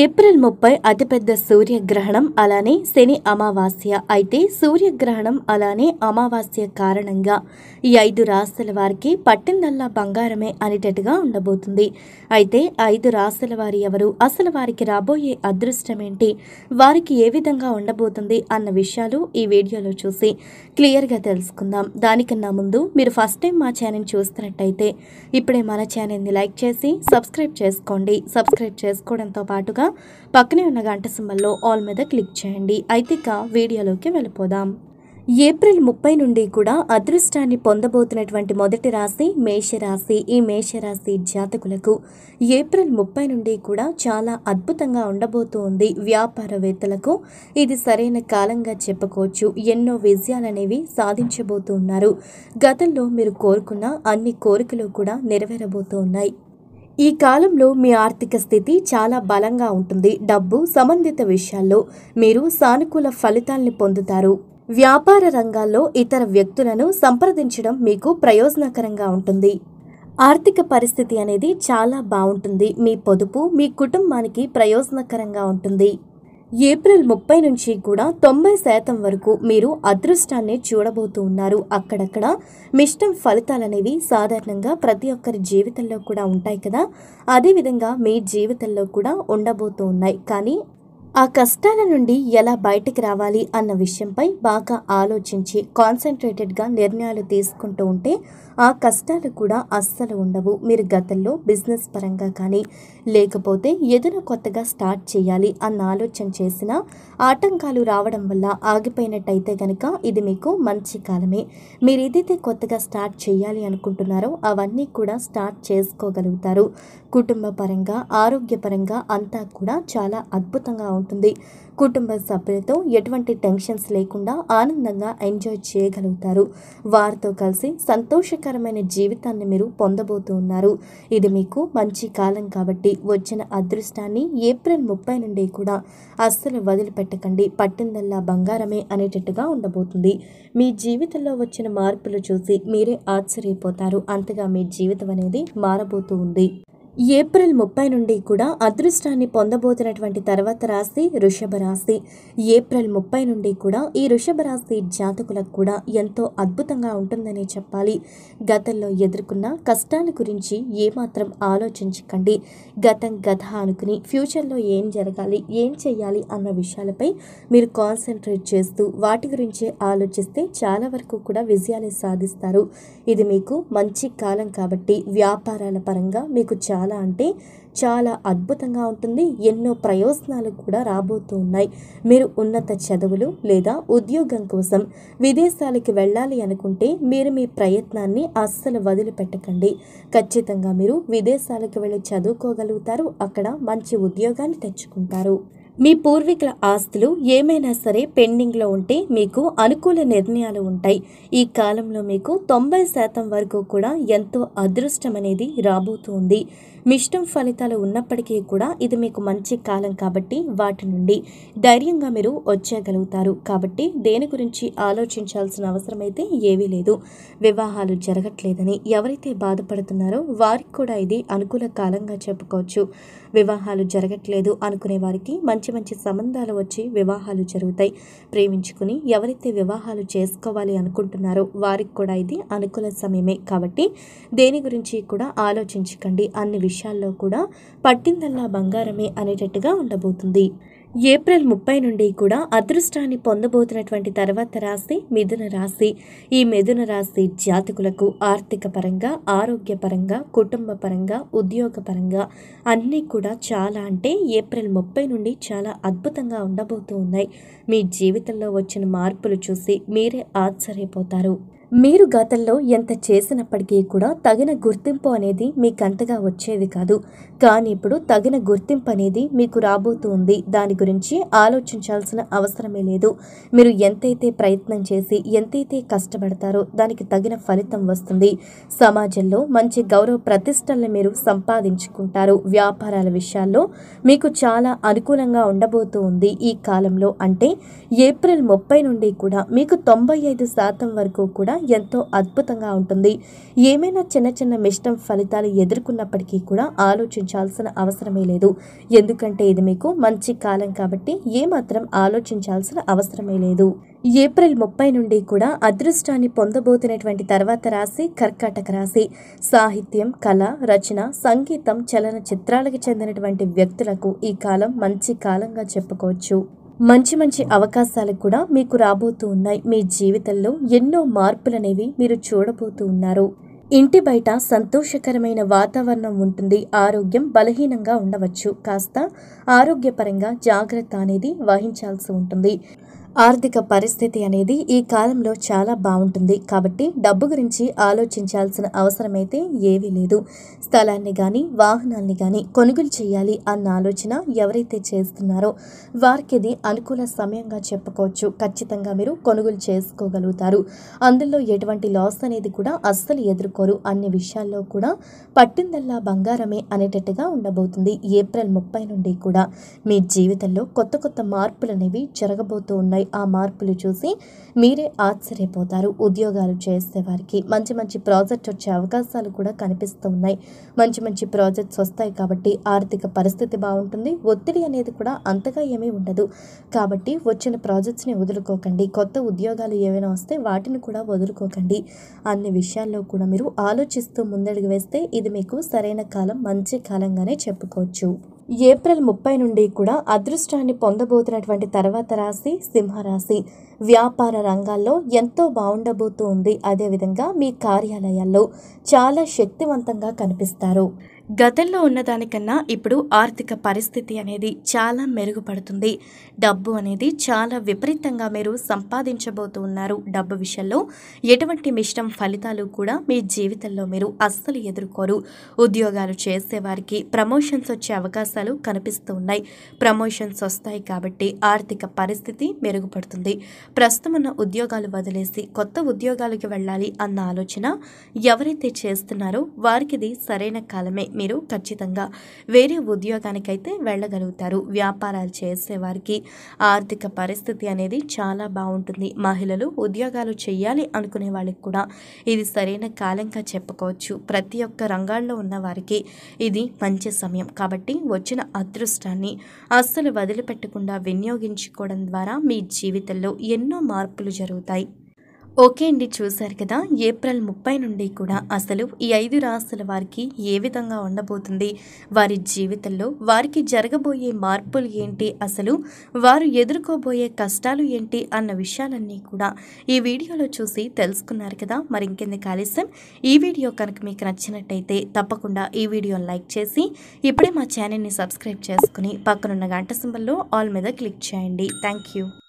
April ముప్పై అతిపెద్ద సూర్యగ్రహణం అలానే శని అమావాస్య అయితే సూర్యగ్రహణం అలానే అమావాస్య కారణంగా ఈ ఐదు రాశుల వారికి పట్టిందల్లా బంగారమే అనేటట్టుగా ఉండబోతుంది అయితే ఐదు రాశుల వారి ఎవరు అసలు వారికి రాబోయే అదృష్టం ఏంటి వారికి ఏ విధంగా ఉండబోతుంది అన్న విషయాలు ఈ వీడియోలో చూసి క్లియర్గా తెలుసుకుందాం దానికన్నా ముందు మీరు ఫస్ట్ టైం మా ఛానల్ చూస్తున్నట్టయితే ఇప్పుడే మన ఛానల్ని లైక్ చేసి సబ్స్క్రైబ్ చేసుకోండి సబ్స్క్రైబ్ చేసుకోవడంతో పాటు పాటుగా పక్కనే ఉన్న గంట సింబల్లో ఆల్ మీద క్లిక్ చేయండి అయితే ఇక వీడియోలోకి వెళ్ళిపోదాం ఏప్రిల్ ముప్పై నుండి కూడా అదృష్టాన్ని పొందబోతున్నటువంటి మొదటి రాశి మేషరాశి ఈ మేషరాశి జాతకులకు ఏప్రిల్ ముప్పై నుండి కూడా చాలా అద్భుతంగా ఉండబోతోంది వ్యాపారవేత్తలకు ఇది సరైన కాలంగా చెప్పుకోవచ్చు ఎన్నో విజయాలనేవి సాధించబోతున్నారు గతంలో మీరు కోరుకున్న అన్ని కోరికలు కూడా నెరవేరబోతున్నాయి ఈ కాలంలో మీ ఆర్థిక స్థితి చాలా బలంగా ఉంటుంది డబ్బు సంబంధిత విషయాల్లో మీరు సానుకూల ఫలితాల్ని పొందుతారు వ్యాపార రంగాల్లో ఇతర వ్యక్తులను సంప్రదించడం మీకు ప్రయోజనకరంగా ఉంటుంది ఆర్థిక పరిస్థితి అనేది చాలా బాగుంటుంది మీ పొదుపు మీ కుటుంబానికి ప్రయోజనకరంగా ఉంటుంది ఏప్రిల్ ముప్పై నుంచి కూడా తొంభై శాతం వరకు మీరు అదృష్టాన్ని చూడబోతూ ఉన్నారు అక్కడక్కడ మిష్టం ఫలితాలు అనేవి సాధారణంగా ప్రతి ఒక్కరి జీవితంలో కూడా ఉంటాయి కదా అదేవిధంగా మీ జీవితంలో కూడా ఉండబోతూ ఉన్నాయి కానీ ఆ కష్టాల నుండి ఎలా బయటికి రావాలి అన్న విషయంపై బాగా ఆలోచించి కాన్సన్ట్రేటెడ్గా నిర్ణయాలు తీసుకుంటూ ఉంటే ఆ కష్టాలు కూడా అస్సలు ఉండవు మీరు గతంలో బిజినెస్ పరంగా కానీ లేకపోతే ఏదైనా కొత్తగా స్టార్ట్ చేయాలి అన్న ఆలోచన చేసిన ఆటంకాలు రావడం వల్ల ఆగిపోయినట్టయితే కనుక ఇది మీకు మంచి కాలమే మీరు ఏదైతే కొత్తగా స్టార్ట్ చేయాలి అనుకుంటున్నారో అవన్నీ కూడా స్టార్ట్ చేసుకోగలుగుతారు కుటుంబ పరంగా ఆరోగ్యపరంగా అంతా కూడా చాలా అద్భుతంగా ఉంటుంది ఉంటుంది కుటుంబ సభ్యులతో ఎటువంటి టెన్షన్స్ లేకుండా ఆనందంగా ఎంజాయ్ చేయగలుగుతారు వారితో కలిసి సంతోషకరమైన జీవితాన్ని మీరు పొందబోతున్నారు ఇది మీకు మంచి కాలం కాబట్టి వచ్చిన అదృష్టాన్ని ఏప్రిల్ ముప్పై నుండి కూడా అస్సలు వదిలిపెట్టకండి పట్టిందల్లా బంగారమే అనేటట్టుగా ఉండబోతుంది మీ జీవితంలో వచ్చిన మార్పులు చూసి మీరే ఆశ్చర్యపోతారు అంతగా మీ జీవితం అనేది మారబోతూ ఉంది ఏప్రిల్ ముప్పై నుండి కూడా అదృష్టాన్ని పొందబోతున్నటువంటి తర్వాత రాశి వృషభ రాశి ఏప్రిల్ ముప్పై నుండి కూడా ఈ వృషభ రాశి జాతకులకు కూడా ఎంతో అద్భుతంగా ఉంటుందని చెప్పాలి గతంలో ఎదుర్కొన్న కష్టాల గురించి ఏమాత్రం ఆలోచించకండి గతం గత అనుకుని ఫ్యూచర్లో ఏం జరగాలి ఏం చేయాలి అన్న విషయాలపై మీరు కాన్సన్ట్రేట్ చేస్తూ వాటి గురించే ఆలోచిస్తే చాలా వరకు కూడా విజయాలు సాధిస్తారు ఇది మీకు మంచి కాలం కాబట్టి వ్యాపారాల పరంగా మీకు చాలా చాలా అంటే చాలా అద్భుతంగా ఉంటుంది ఎన్నో ప్రయోజనాలు కూడా రాబోతూ ఉన్నాయి మీరు ఉన్నత చదువులు లేదా ఉద్యోగం కోసం విదేశాలకి వెళ్ళాలి అనుకుంటే మీరు మీ ప్రయత్నాన్ని అస్సలు వదిలిపెట్టకండి ఖచ్చితంగా మీరు విదేశాలకు వెళ్ళి చదువుకోగలుగుతారు అక్కడ మంచి ఉద్యోగాన్ని తెచ్చుకుంటారు మీ పూర్వీకుల ఆస్తులు ఏమైనా సరే పెండింగ్లో ఉంటే మీకు అనుకూల నిర్ణయాలు ఉంటాయి ఈ కాలంలో మీకు తొంభై శాతం వరకు కూడా ఎంతో అదృష్టం అనేది రాబోతుంది మిష్టం ఫలితాలు ఉన్నప్పటికీ కూడా ఇది మీకు మంచి కాలం కాబట్టి వాటి నుండి ధైర్యంగా మీరు వచ్చేయగలుగుతారు కాబట్టి దేని గురించి ఆలోచించాల్సిన అవసరం అయితే ఏవీ లేదు వివాహాలు జరగట్లేదని ఎవరైతే బాధపడుతున్నారో వారికి కూడా ఇది అనుకూల కాలంగా చెప్పుకోవచ్చు వివాహాలు జరగట్లేదు అనుకునే వారికి మంచి మంచి సంబంధాలు వచ్చి వివాహాలు జరుగుతాయి ప్రేమించుకుని ఎవరైతే వివాహాలు చేసుకోవాలి అనుకుంటున్నారో వారికి కూడా ఇది అనుకూల సమయమే కాబట్టి దేని గురించి కూడా ఆలోచించకండి అన్ని విషయాలు విషయాల్లో కూడా పట్టిందల్లా బంగారమే అనేటట్టుగా ఉండబోతుంది ఏప్రిల్ ముప్పై నుండి కూడా అదృష్టాన్ని పొందబోతున్నటువంటి తర్వాత రాశి మిథున రాశి ఈ మిథున రాశి జాతకులకు ఆర్థిక పరంగా ఆరోగ్యపరంగా కుటుంబ పరంగా ఉద్యోగపరంగా అన్నీ కూడా చాలా అంటే ఏప్రిల్ ముప్పై నుండి చాలా అద్భుతంగా ఉండబోతూ ఉన్నాయి మీ జీవితంలో వచ్చిన మార్పులు చూసి మీరే ఆశ్చర్యపోతారు మీరు గతంలో ఎంత చేసినప్పటికీ కూడా తగిన గుర్తింపు అనేది మీకు అంతగా వచ్చేది కాదు కానీ ఇప్పుడు తగిన గుర్తింపు అనేది మీకు రాబోతుంది దాని గురించి ఆలోచించాల్సిన అవసరమే లేదు మీరు ఎంతైతే ప్రయత్నం చేసి ఎంతైతే కష్టపడతారో దానికి తగిన ఫలితం వస్తుంది సమాజంలో మంచి గౌరవ ప్రతిష్టలను మీరు సంపాదించుకుంటారు వ్యాపారాల విషయాల్లో మీకు చాలా అనుకూలంగా ఉంది ఈ కాలంలో అంటే ఏప్రిల్ ముప్పై నుండి కూడా మీకు తొంభై ఐదు శాతం వరకు కూడా ఎంతో అద్భుతంగా ఉంటుంది ఏమైనా చిన్న చిన్న మిష్టం ఫలితాలు ఎదుర్కొన్నప్పటికీ కూడా ఆలోచించాల్సిన అవసరమే లేదు ఎందుకంటే ఇది మీకు మంచి కాలం కాబట్టి ఏమాత్రం ఆలోచించాల్సిన అవసరమే లేదు ఏప్రిల్ ముప్పై నుండి కూడా అదృష్టాన్ని పొందబోతున్నటువంటి తర్వాత రాశి కర్కాటక రాశి సాహిత్యం కళ రచన సంగీతం చలనచిత్రాలకు చెందినటువంటి వ్యక్తులకు ఈ కాలం మంచి కాలంగా చెప్పుకోవచ్చు మంచి మంచి అవకాశాలు కూడా మీకు రాబోతూ ఉన్నాయి మీ జీవితంలో ఎన్నో మార్పులనేవి మీరు చూడబోతూ ఉన్నారు ఇంటి బయట సంతోషకరమైన వాతావరణం ఉంటుంది ఆరోగ్యం బలహీనంగా ఉండవచ్చు కాస్త ఆరోగ్యపరంగా జాగ్రత్త అనేది వహించాల్సి ఉంటుంది ఆర్థిక పరిస్థితి అనేది ఈ కాలంలో చాలా బాగుంటుంది కాబట్టి డబ్బు గురించి ఆలోచించాల్సిన అవసరమైతే ఏవీ లేదు స్థలాన్ని కానీ వాహనాల్ని కానీ కొనుగోలు చేయాలి అన్న ఆలోచన ఎవరైతే చేస్తున్నారో వారికి ఇది అనుకూల సమయంగా చెప్పుకోవచ్చు ఖచ్చితంగా మీరు కొనుగోలు చేసుకోగలుగుతారు అందులో ఎటువంటి లాస్ అనేది కూడా అస్సలు ఎదుర్కోరు అన్ని విషయాల్లో కూడా పట్టిందల్లా బంగారమే అనేటట్టుగా ఉండబోతుంది ఏప్రిల్ ముప్పై నుండి కూడా మీ జీవితంలో కొత్త కొత్త మార్పులు అనేవి జరగబోతూ ఉన్నాయి ఆ మార్పులు చూసి మీరే ఆశ్చర్యపోతారు ఉద్యోగాలు వారికి మంచి మంచి ప్రాజెక్ట్ వచ్చే అవకాశాలు కూడా కనిపిస్తూ ఉన్నాయి మంచి మంచి ప్రాజెక్ట్స్ వస్తాయి కాబట్టి ఆర్థిక పరిస్థితి బాగుంటుంది ఒత్తిడి అనేది కూడా అంతగా ఏమీ ఉండదు కాబట్టి వచ్చిన ప్రాజెక్ట్స్ని వదులుకోకండి కొత్త ఉద్యోగాలు ఏవైనా వస్తే వాటిని కూడా వదులుకోకండి అన్ని విషయాల్లో కూడా మీరు ఆలోచిస్తూ ముందడుగు వేస్తే ఇది మీకు సరైన కాలం మంచి కాలంగానే చెప్పుకోవచ్చు ఏప్రిల్ ముప్పై నుండి కూడా అదృష్టాన్ని పొందబోతున్నటువంటి తర్వాత రాశి సింహరాశి వ్యాపార రంగాల్లో ఎంతో బాగుండబోతూ ఉంది అదేవిధంగా మీ కార్యాలయాల్లో చాలా శక్తివంతంగా కనిపిస్తారు గతంలో ఉన్నదానికన్నా ఇప్పుడు ఆర్థిక పరిస్థితి అనేది చాలా మెరుగుపడుతుంది డబ్బు అనేది చాలా విపరీతంగా మీరు సంపాదించబోతూ ఉన్నారు డబ్బు విషయంలో ఎటువంటి మిష్టం ఫలితాలు కూడా మీ జీవితంలో మీరు అస్సలు ఎదుర్కోరు ఉద్యోగాలు చేసేవారికి ప్రమోషన్స్ వచ్చే అవకాశాలు కనిపిస్తూ ఉన్నాయి ప్రమోషన్స్ వస్తాయి కాబట్టి ఆర్థిక పరిస్థితి మెరుగుపడుతుంది ప్రస్తుతమున్న ఉద్యోగాలు వదిలేసి కొత్త ఉద్యోగాలకు వెళ్ళాలి అన్న ఆలోచన ఎవరైతే చేస్తున్నారో వారికిది సరైన కాలమే మీరు ఖచ్చితంగా వేరే ఉద్యోగానికైతే వెళ్ళగలుగుతారు వ్యాపారాలు చేసేవారికి ఆర్థిక పరిస్థితి అనేది చాలా బాగుంటుంది మహిళలు ఉద్యోగాలు చేయాలి అనుకునే వాళ్ళకి కూడా ఇది సరైన కాలంగా చెప్పుకోవచ్చు ప్రతి ఒక్క రంగాల్లో ఉన్న వారికి ఇది మంచి సమయం కాబట్టి వచ్చిన అదృష్టాన్ని అస్సలు వదిలిపెట్టకుండా వినియోగించుకోవడం ద్వారా మీ జీవితంలో ఎన్నో మార్పులు జరుగుతాయి ఓకే అండి చూశారు కదా ఏప్రిల్ ముప్పై నుండి కూడా అసలు ఈ ఐదు రాశుల వారికి ఏ విధంగా ఉండబోతుంది వారి జీవితంలో వారికి జరగబోయే మార్పులు ఏంటి అసలు వారు ఎదుర్కోబోయే కష్టాలు ఏంటి అన్న విషయాలన్నీ కూడా ఈ వీడియోలో చూసి తెలుసుకున్నారు కదా మరి ఇంకెందుకు ఆలస్యం ఈ వీడియో కనుక మీకు నచ్చినట్టయితే తప్పకుండా ఈ వీడియోని లైక్ చేసి ఇప్పుడే మా ఛానల్ని సబ్స్క్రైబ్ చేసుకుని పక్కనున్న గంట సింబల్లో ఆల్ మీద క్లిక్ చేయండి థ్యాంక్